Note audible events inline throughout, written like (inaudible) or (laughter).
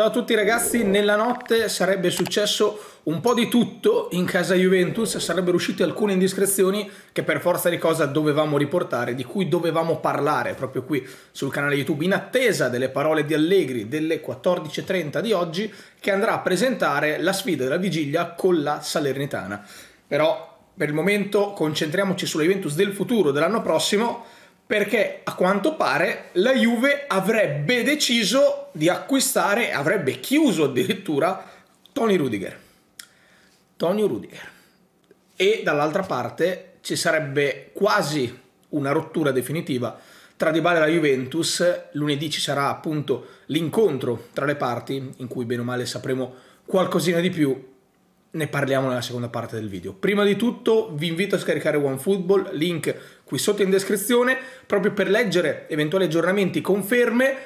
Ciao a tutti ragazzi, nella notte sarebbe successo un po' di tutto in casa Juventus, sarebbero uscite alcune indiscrezioni che per forza di cosa dovevamo riportare, di cui dovevamo parlare proprio qui sul canale YouTube, in attesa delle parole di Allegri delle 14.30 di oggi, che andrà a presentare la sfida della vigilia con la Salernitana. Però per il momento concentriamoci sulla Juventus del futuro dell'anno prossimo perché a quanto pare la Juve avrebbe deciso di acquistare, avrebbe chiuso addirittura Tony Rudiger. Tony Rudiger. E dall'altra parte ci sarebbe quasi una rottura definitiva tra Dybala e la Juventus. Lunedì ci sarà appunto l'incontro tra le parti in cui bene o male sapremo qualcosina di più ne parliamo nella seconda parte del video. Prima di tutto vi invito a scaricare OneFootball, link qui sotto in descrizione, proprio per leggere eventuali aggiornamenti, conferme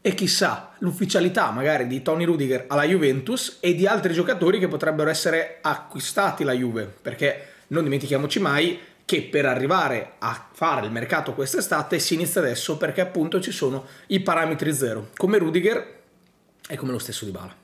e chissà l'ufficialità magari di Tony Rudiger alla Juventus e di altri giocatori che potrebbero essere acquistati la Juve, perché non dimentichiamoci mai che per arrivare a fare il mercato quest'estate si inizia adesso perché appunto ci sono i parametri zero, come Rudiger e come lo stesso Di Bala.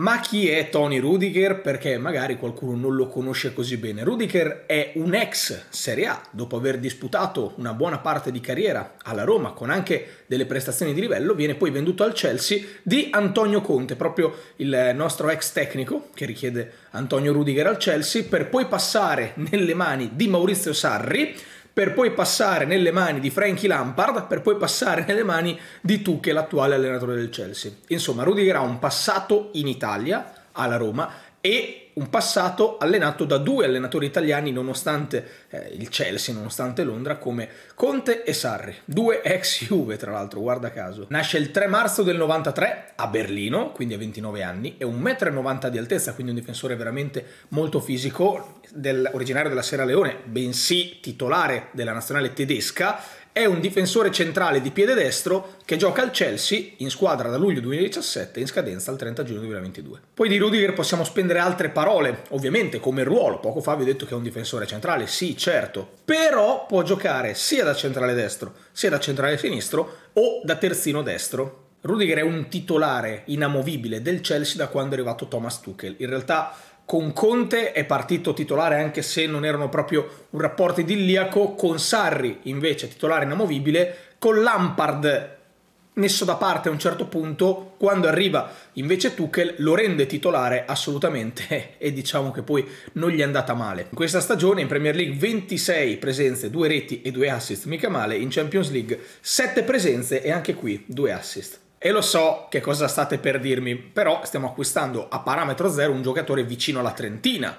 Ma chi è Tony Rudiger? Perché magari qualcuno non lo conosce così bene. Rudiger è un ex Serie A, dopo aver disputato una buona parte di carriera alla Roma con anche delle prestazioni di livello, viene poi venduto al Chelsea di Antonio Conte, proprio il nostro ex tecnico che richiede Antonio Rudiger al Chelsea, per poi passare nelle mani di Maurizio Sarri per poi passare nelle mani di Frankie Lampard, per poi passare nelle mani di Tuchel, l'attuale allenatore del Chelsea. Insomma, Rudiger ha un passato in Italia, alla Roma, e un passato allenato da due allenatori italiani nonostante eh, il Chelsea, nonostante Londra, come Conte e Sarri, due ex Juve tra l'altro, guarda caso. Nasce il 3 marzo del 93 a Berlino, quindi a 29 anni, è 1,90 m di altezza, quindi un difensore veramente molto fisico, del, originario della Sierra Leone, bensì titolare della nazionale tedesca, è un difensore centrale di piede destro che gioca al Chelsea in squadra da luglio 2017 in scadenza al 30 giugno 2022. Poi di Rudiger possiamo spendere altre parole, ovviamente come ruolo, poco fa vi ho detto che è un difensore centrale, sì certo, però può giocare sia da centrale destro sia da centrale sinistro o da terzino destro. Rudiger è un titolare inamovibile del Chelsea da quando è arrivato Thomas Tuchel. In realtà con Conte è partito titolare anche se non erano proprio un rapporto idilliaco, con Sarri invece titolare inamovibile, con Lampard messo da parte a un certo punto, quando arriva invece Tuchel lo rende titolare assolutamente (laughs) e diciamo che poi non gli è andata male. In questa stagione in Premier League 26 presenze, 2 reti e 2 assist, mica male, in Champions League 7 presenze e anche qui 2 assist. E lo so che cosa state per dirmi, però stiamo acquistando a parametro zero un giocatore vicino alla Trentina.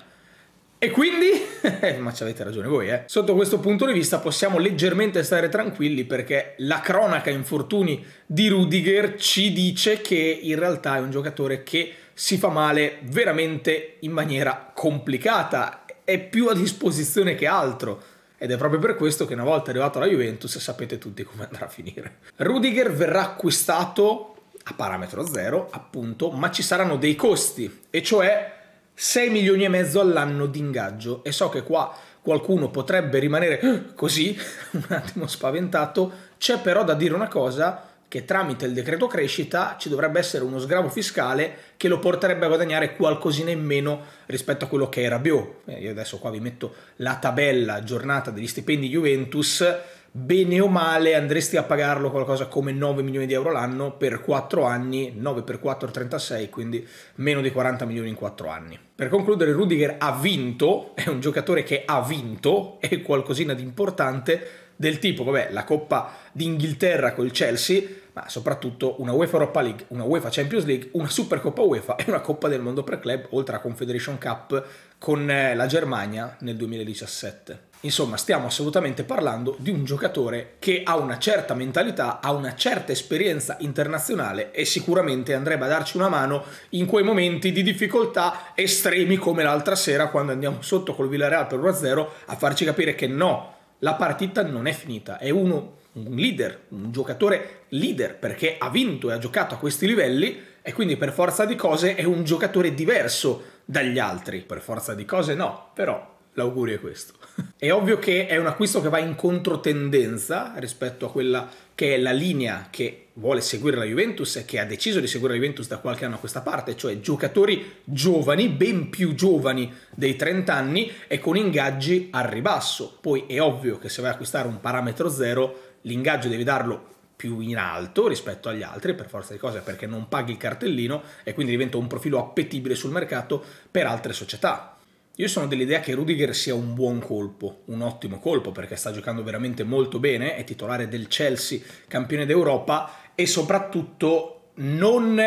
E quindi, (laughs) ma ci avete ragione voi, eh. Sotto questo punto di vista possiamo leggermente stare tranquilli perché la cronaca infortuni di Rudiger ci dice che in realtà è un giocatore che si fa male veramente in maniera complicata, è più a disposizione che altro ed è proprio per questo che una volta arrivato alla Juventus sapete tutti come andrà a finire. Rudiger verrà acquistato a parametro zero, appunto, ma ci saranno dei costi, e cioè 6 milioni e mezzo all'anno di ingaggio. E so che qua qualcuno potrebbe rimanere eh, così, (laughs) un attimo spaventato, c'è però da dire una cosa che tramite il decreto crescita ci dovrebbe essere uno sgravo fiscale che lo porterebbe a guadagnare qualcosina in meno rispetto a quello che era Bio. Eh, io adesso qua vi metto la tabella aggiornata degli stipendi Juventus, bene o male andresti a pagarlo qualcosa come 9 milioni di euro l'anno per 4 anni, 9 per 4 36, quindi meno di 40 milioni in 4 anni. Per concludere, Rudiger ha vinto, è un giocatore che ha vinto, è qualcosina di importante del tipo, vabbè, la Coppa d'Inghilterra col Chelsea, ma soprattutto una UEFA Europa League, una UEFA Champions League, una Supercoppa UEFA e una Coppa del Mondo per club, oltre a Confederation Cup con eh, la Germania nel 2017. Insomma, stiamo assolutamente parlando di un giocatore che ha una certa mentalità, ha una certa esperienza internazionale e sicuramente andrebbe a darci una mano in quei momenti di difficoltà estremi come l'altra sera quando andiamo sotto col Villarreal per 1-0 a farci capire che no, la partita non è finita, è uno, un leader, un giocatore leader perché ha vinto e ha giocato a questi livelli e quindi per forza di cose è un giocatore diverso dagli altri. Per forza di cose no, però l'augurio è questo. (laughs) è ovvio che è un acquisto che va in controtendenza rispetto a quella che è la linea che vuole seguire la Juventus e che ha deciso di seguire la Juventus da qualche anno a questa parte, cioè giocatori giovani, ben più giovani dei 30 anni e con ingaggi al ribasso. Poi è ovvio che se vai a acquistare un parametro zero, l'ingaggio devi darlo più in alto rispetto agli altri per forza di cose perché non paghi il cartellino e quindi diventa un profilo appetibile sul mercato per altre società. Io sono dell'idea che Rudiger sia un buon colpo, un ottimo colpo perché sta giocando veramente molto bene, è titolare del Chelsea, campione d'Europa e soprattutto non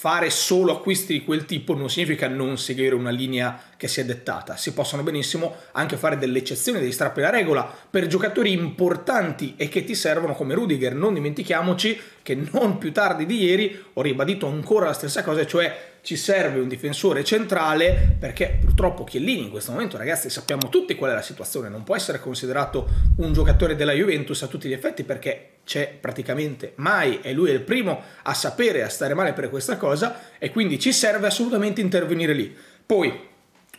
fare solo acquisti di quel tipo non significa non seguire una linea che si è dettata, si possono benissimo anche fare delle eccezioni, degli strappi alla regola per giocatori importanti e che ti servono come Rudiger, non dimentichiamoci che non più tardi di ieri ho ribadito ancora la stessa cosa, cioè ci serve un difensore centrale perché purtroppo Chiellini in questo momento ragazzi sappiamo tutti qual è la situazione, non può essere considerato un giocatore della Juventus a tutti gli effetti perché c'è praticamente mai e lui è il primo a sapere, a stare male per questa cosa e quindi ci serve assolutamente intervenire lì. Poi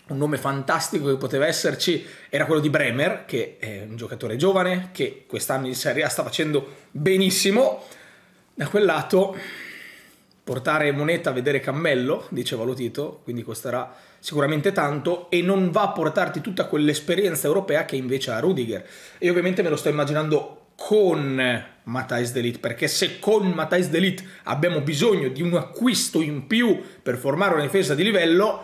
un nome fantastico che poteva esserci era quello di Bremer, che è un giocatore giovane che quest'anno in Serie A sta facendo benissimo. Da quel lato portare moneta a vedere cammello, diceva Lotito, quindi costerà sicuramente tanto e non va a portarti tutta quell'esperienza europea che invece ha Rudiger. E ovviamente me lo sto immaginando con Matthijs Delit, perché se con Matthijs Delit abbiamo bisogno di un acquisto in più per formare una difesa di livello,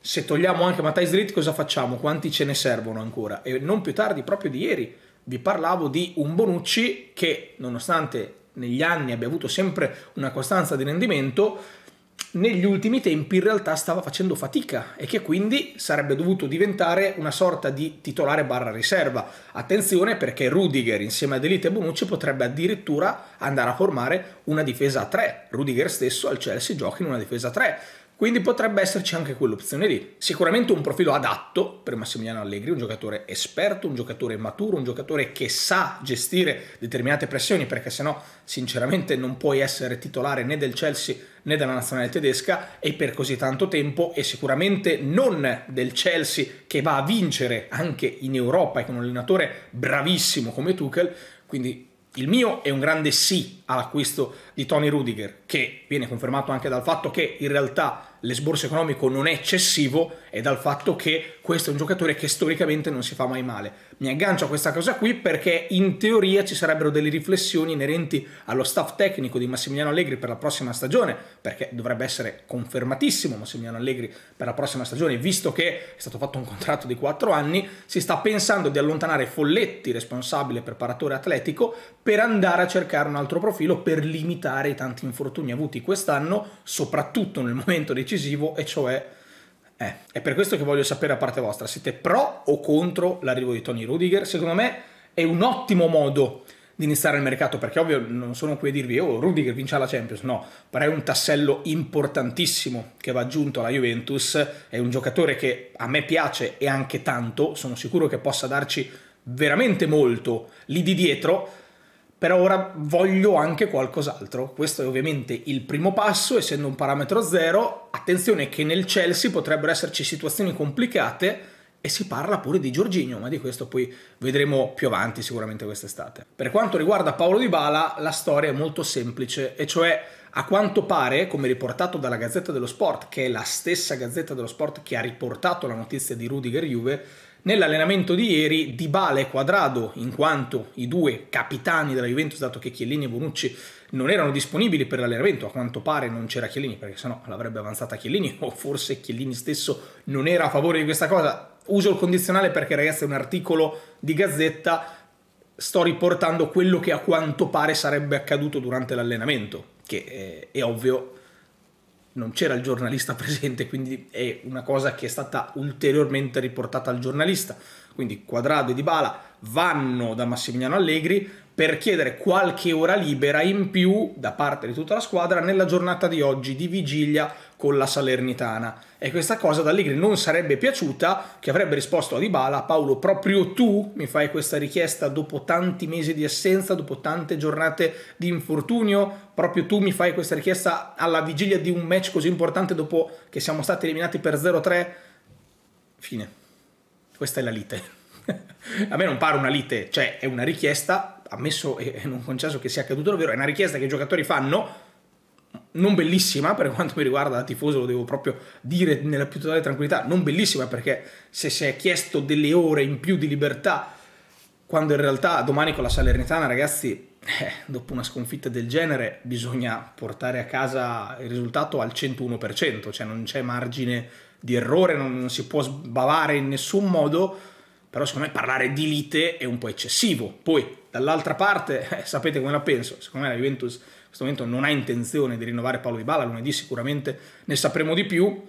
se togliamo anche Matthijs Delit cosa facciamo? Quanti ce ne servono ancora? E non più tardi, proprio di ieri, vi parlavo di un Bonucci che, nonostante negli anni abbia avuto sempre una costanza di rendimento, negli ultimi tempi in realtà stava facendo fatica e che quindi sarebbe dovuto diventare una sorta di titolare barra riserva. Attenzione perché Rudiger insieme a Delite e Bonucci potrebbe addirittura andare a formare una difesa a 3. Rudiger stesso al Chelsea gioca in una difesa a 3. Quindi potrebbe esserci anche quell'opzione lì. Sicuramente un profilo adatto per Massimiliano Allegri, un giocatore esperto, un giocatore maturo, un giocatore che sa gestire determinate pressioni, perché sennò sinceramente non puoi essere titolare né del Chelsea né della nazionale tedesca e per così tanto tempo e sicuramente non del Chelsea che va a vincere anche in Europa e con un allenatore bravissimo come Tuchel, quindi il mio è un grande sì all'acquisto di Tony Rudiger, che viene confermato anche dal fatto che in realtà l'esborso economico non è eccessivo e dal fatto che questo è un giocatore che storicamente non si fa mai male. Mi aggancio a questa cosa qui perché in teoria ci sarebbero delle riflessioni inerenti allo staff tecnico di Massimiliano Allegri per la prossima stagione, perché dovrebbe essere confermatissimo Massimiliano Allegri per la prossima stagione, visto che è stato fatto un contratto di 4 anni, si sta pensando di allontanare Folletti, responsabile preparatore atletico, per andare a cercare un altro profilo per limitare i tanti infortuni avuti quest'anno, soprattutto nel momento decisivo, e cioè eh, è per questo che voglio sapere a parte vostra, siete pro o contro l'arrivo di Tony Rudiger? Secondo me è un ottimo modo di iniziare il mercato, perché ovvio non sono qui a dirvi, oh Rudiger vince la Champions, no, però è un tassello importantissimo che va aggiunto alla Juventus, è un giocatore che a me piace e anche tanto, sono sicuro che possa darci veramente molto lì di dietro, però ora voglio anche qualcos'altro. Questo è ovviamente il primo passo, essendo un parametro zero. Attenzione che nel Chelsea potrebbero esserci situazioni complicate e si parla pure di Giorginio, ma di questo poi vedremo più avanti sicuramente quest'estate. Per quanto riguarda Paolo Di Bala, la storia è molto semplice, e cioè a quanto pare, come riportato dalla Gazzetta dello Sport, che è la stessa Gazzetta dello Sport che ha riportato la notizia di Rudiger Juve, Nell'allenamento di ieri Di Bale e Quadrado, in quanto i due capitani della Juventus, dato che Chiellini e Bonucci non erano disponibili per l'allenamento, a quanto pare non c'era Chiellini, perché sennò l'avrebbe avanzata Chiellini, o forse Chiellini stesso non era a favore di questa cosa. Uso il condizionale perché ragazzi è un articolo di Gazzetta, sto riportando quello che a quanto pare sarebbe accaduto durante l'allenamento, che è, eh, è ovvio non c'era il giornalista (laughs) presente, quindi è una cosa che è stata ulteriormente riportata al giornalista. Quindi Quadrado e Dybala vanno da Massimiliano Allegri, per chiedere qualche ora libera in più da parte di tutta la squadra nella giornata di oggi di vigilia con la Salernitana. E questa cosa ad Allegri non sarebbe piaciuta, che avrebbe risposto a Dybala, Paolo, proprio tu mi fai questa richiesta dopo tanti mesi di assenza, dopo tante giornate di infortunio, proprio tu mi fai questa richiesta alla vigilia di un match così importante dopo che siamo stati eliminati per 0-3. Fine. Questa è la lite. (laughs) a me non pare una lite, cioè è una richiesta ammesso e non concesso che sia accaduto davvero, è una richiesta che i giocatori fanno, non bellissima per quanto mi riguarda da tifoso, lo devo proprio dire nella più totale tranquillità, non bellissima perché se si è chiesto delle ore in più di libertà, quando in realtà domani con la Salernitana, ragazzi, eh, dopo una sconfitta del genere bisogna portare a casa il risultato al 101%, cioè non c'è margine di errore, non, non si può sbavare in nessun modo, però secondo me parlare di lite è un po' eccessivo. Poi Dall'altra parte, (laughs) eh, sapete come la penso, secondo me la Juventus in questo momento non ha intenzione di rinnovare Paolo Di Bala, lunedì sicuramente ne sapremo di più.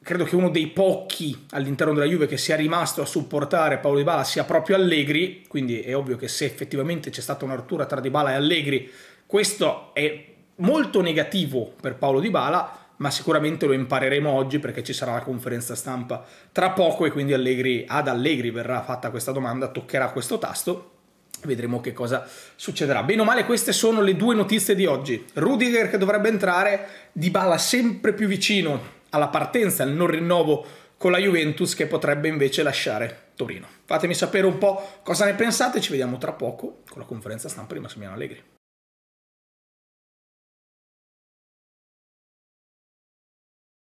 Credo che uno dei pochi all'interno della Juve che sia rimasto a supportare Paolo Di Bala sia proprio Allegri, quindi è ovvio che se effettivamente c'è stata una rottura tra Di Bala e Allegri, questo è molto negativo per Paolo Di Bala, ma sicuramente lo impareremo oggi perché ci sarà la conferenza stampa tra poco e quindi Allegri, ad Allegri verrà fatta questa domanda, toccherà questo tasto vedremo che cosa succederà. Bene o male queste sono le due notizie di oggi. Rudiger che dovrebbe entrare, Dybala sempre più vicino alla partenza, al non rinnovo con la Juventus che potrebbe invece lasciare Torino. Fatemi sapere un po' cosa ne pensate, ci vediamo tra poco con la conferenza stampa di Massimiliano Allegri.